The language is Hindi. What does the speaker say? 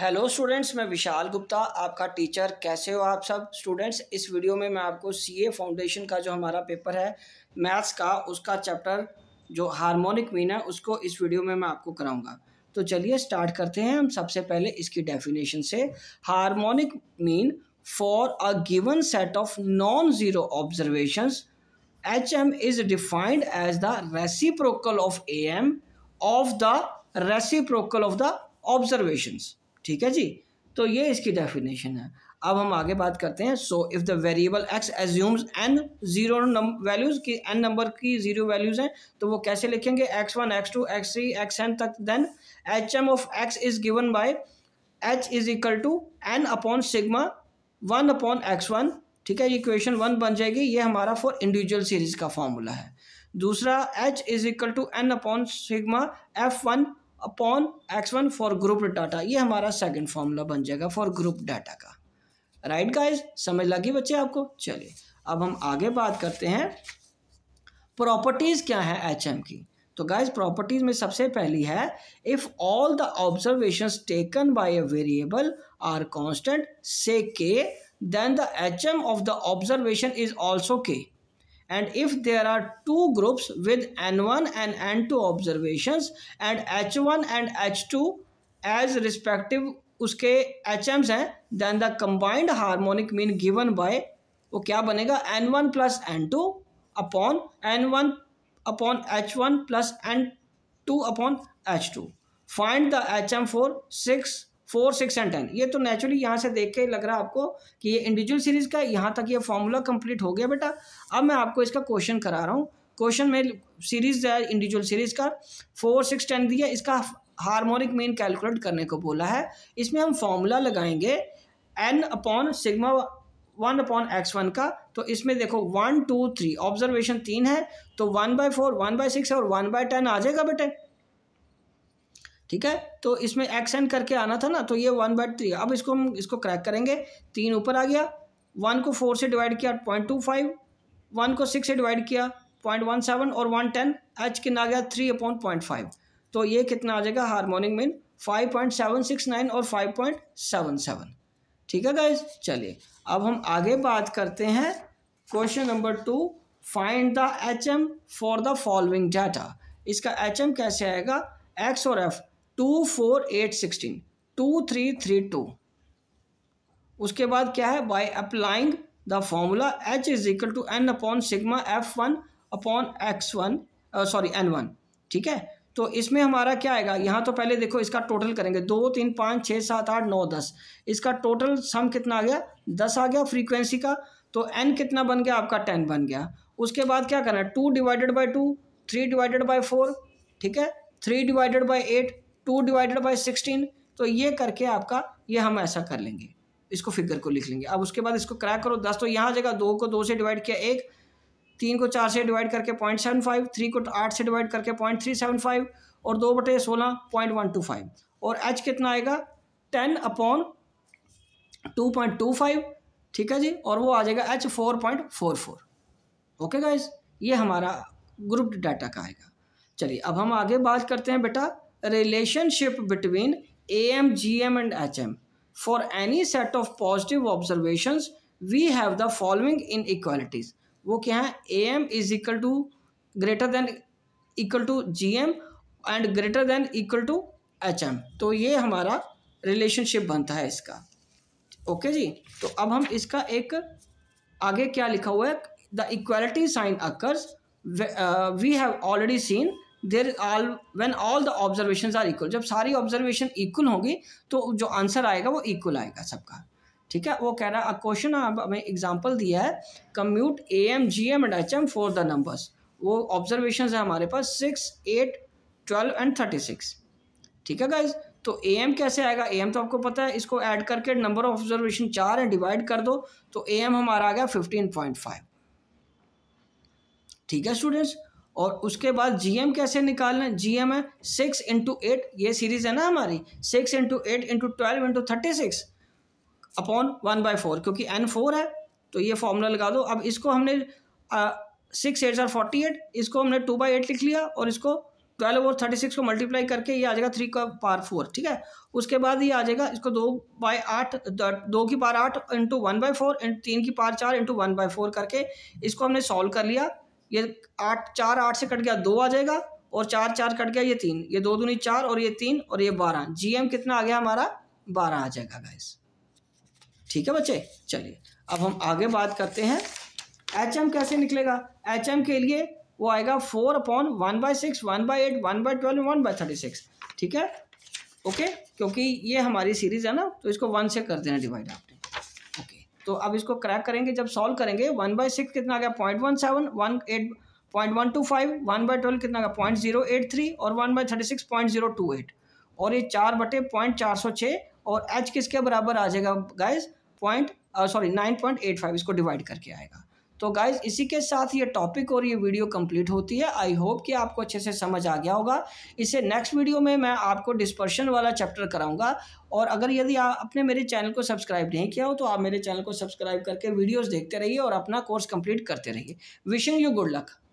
हेलो स्टूडेंट्स मैं विशाल गुप्ता आपका टीचर कैसे हो आप सब स्टूडेंट्स इस वीडियो में मैं आपको सीए फाउंडेशन का जो हमारा पेपर है मैथ्स का उसका चैप्टर जो हार्मोनिक मीन है उसको इस वीडियो में मैं आपको कराऊंगा तो चलिए स्टार्ट करते हैं हम सबसे पहले इसकी डेफिनेशन से harmonic mean for a given set of non zero observations H M is defined as the reciprocal of A M of the reciprocal of the observations ठीक है जी तो ये इसकी डेफिनेशन है अब हम आगे बात करते हैं so if the variable X assumes N zero values की एन नंबर की जीरो वैल्यूज़ हैं तो वो कैसे लिखेंगे X one X two X three X N तक then H M of X is given by H is equal to N upon sigma one upon X one ठीक है ये इक्वेशन वन बन जाएगी ये हमारा फॉर इंडिविजुअल सीरीज़ का फॉर्मूला है दूसरा H is equal to N upon sigma F one upon X one for group data ये हमारा सेकंड फॉर्मूला बन जाएगा फॉर ग्रुप डाटा का राइट गाइज समझ लगी बच्चे आपको चलिए अब हम आगे बात करते हैं प्रॉपर्टीज़ क्या है एच एम की तो गाइज प्रॉपर्टीज़ में सबसे पहली है if all the observation taken by a variable are constant say K then the H M of the observation is also K and if there are two groups with n1 and n2 observations and h1 and h2 as respective उसके एच एम्स हैं then the combined harmonic mean given by वो क्या बनेगा N one plus N two upon N one upon H one plus N two upon H two find the H M four six four six and ten ये तो नेचुरली यहाँ से देख के लग रहा है आपको कि ये इंडिविजुअल सीरीज़ का यहाँ तक ये फॉर्मूला कंप्लीट हो गया बेटा अब मैं आपको इसका क्वेश्चन करा रहा हूँ क्वेश्चन में सीरीज़ है इंडिविजुअल सीरीज़ का फोर सिक्स टेन दिया इसका हारमोनिक मेन कैलकुलेट करने को बोला है इसमें हम फॉर्मूला लगाएंगे N upon sigma one upon X one का तो इसमें देखो वन टू थ्री ऑब्जर्वेशन तीन है तो one by four one by six और वन बाय टेन आ जाएगा बेटे ठीक है तो इसमें एक्सटेंड करके आना था ना तो ये वन बाई थ्री अब इसको हम इसको क्रैक करेंगे तीन ऊपर आ गया वन को फोर से डिवाइड किया पॉइंट टू फाइव वन को सिक्स से डिवाइड किया पॉइंट वन सेवन और वन टेन एच कितना आ गया थ्री अपॉन पॉइंट फाइव तो ये कितना आ जाएगा harmonic mean five point seven six nine और फाइव पॉइंट सेवन सेवन ठीक है गाइज चलिए अब हम आगे बात करते हैं question number two find the H M for the following data इसका एच एम कैसे आएगा एक्स और F two four eight sixteen two three three two उसके बाद क्या है by applying the formula H is equal to N upon sigma F one upon X one sorry N one ठीक है तो इसमें हमारा क्या आएगा यहाँ तो पहले देखो इसका टोटल करेंगे दो तीन पाँच छः सात आठ नौ दस इसका टोटल सम कितना आ गया दस आ गया फ्रीक्वेंसी का तो एन कितना बन गया आपका टेन बन गया उसके बाद क्या करना है two divided by two three divided by four ठीक है three divided by eight two divided by sixteen तो ये करके आपका ये हम ऐसा कर लेंगे इसको फिगर को लिख लेंगे अब उसके बाद इसको क्रैक करो दस तो यहाँ जगह दो को दो से डिवाइड किया एक तीन को चार से डिवाइड करके पॉइंट सेवन फाइव थ्री को आठ से डिवाइड करके पॉइंट थ्री सेवन फाइव और दो बटे सोलह पॉइंट वन टू फाइव और एच कितना आएगा ten upon two point two five ठीक है जी और वो आ जाएगा H four point four four okay guys ये हमारा ग्रुप डाटा का आएगा चलिए अब हम आगे बात करते हैं बेटा relationship between AM, GM and HM. For any set of positive observations, we have the following inequalities. वो क्या है AM is equal to greater than equal to GM and greater than equal to HM. तो ये हमारा रिलेशनशिप बनता है इसका ओके जी तो अब हम इसका एक आगे क्या लिखा हुआ है the equality sign occurs we have already seen there all when all the observation are equal जब सारी ऑब्जर्वेशन इक्वल होगी तो जो आंसर आएगा वो इक्वल आएगा सबका ठीक है वो कह रहा है क्वेश्चन अब हमें एग्जाम्पल दिया है compute A M G M and H M for the numbers वो ऑब्जर्वेशन है हमारे पास six eight twelve and thirty six ठीक है गाइज तो ए एम कैसे आएगा ए एम तो आपको पता है इसको ऐड करके नंबर ऑफ ऑब्जर्वेशन चार है डिवाइड कर दो तो ए एम हमारा आ गया फिफ्टीन पॉइंट फाइव ठीक है स्टूडेंट्स और उसके बाद जीएम कैसे निकालना जीएम है सिक्स इंटू एट ये सीरीज़ है ना हमारी six into eight into twelve into thirty six upon one by four क्योंकि एन फोर है तो ये फॉर्मूला लगा दो अब इसको हमने सिक्स एट सर फोर्टी एट इसको हमने टू बाई एट लिख लिया और इसको ट्वेल्व और थर्टी सिक्स को मल्टीप्लाई करके ये आ जाएगा थ्री का पार फोर ठीक है उसके बाद ये आ जाएगा इसको दो बाई आठ दो की पार आठ into one by four into तीन की पार चार इंटू वन बाई फोर करके इसको हमने सॉल्व कर लिया ये आठ चार आठ से कट गया दो आ जाएगा और चार चार कट गया ये तीन ये दो दूनी चार और ये तीन और ये बारह जी एम कितना आ गया हमारा बारह आ जाएगा गाइस ठीक है बच्चे चलिए अब हम आगे बात करते हैं एच एम कैसे निकलेगा एच एम के लिए वो आएगा four upon one by six one by eight one by twelve one by thirty six ठीक है ओके क्योंकि ये हमारी सीरीज है ना तो इसको वन से कर देना डिवाइड आपने तो अब इसको क्रैक करेंगे जब सॉल्व करेंगे वन बाई सिक्स कितना आ गया point one seven one eight point one two five one by twelve कितना आ गया पॉइंट जीरो एट थ्री और one by thirty six point zero two eight और ये चार बटे पॉइंट चार सौ छः और एच किसके बराबर आ जाएगा guys point sorry nine point eight five इसको डिवाइड करके आएगा तो गाइज इसी के साथ ये टॉपिक और ये वीडियो कंप्लीट होती है आई होप कि आपको अच्छे से समझ आ गया होगा इसे नेक्स्ट वीडियो में मैं आपको डिस्पर्शन वाला चैप्टर कराऊंगा और अगर यदि आप अपने मेरे चैनल को सब्सक्राइब नहीं किया हो तो आप मेरे चैनल को सब्सक्राइब करके वीडियोस देखते रहिए और अपना कोर्स कंप्लीट करते रहिए विशिंग यू गुड लक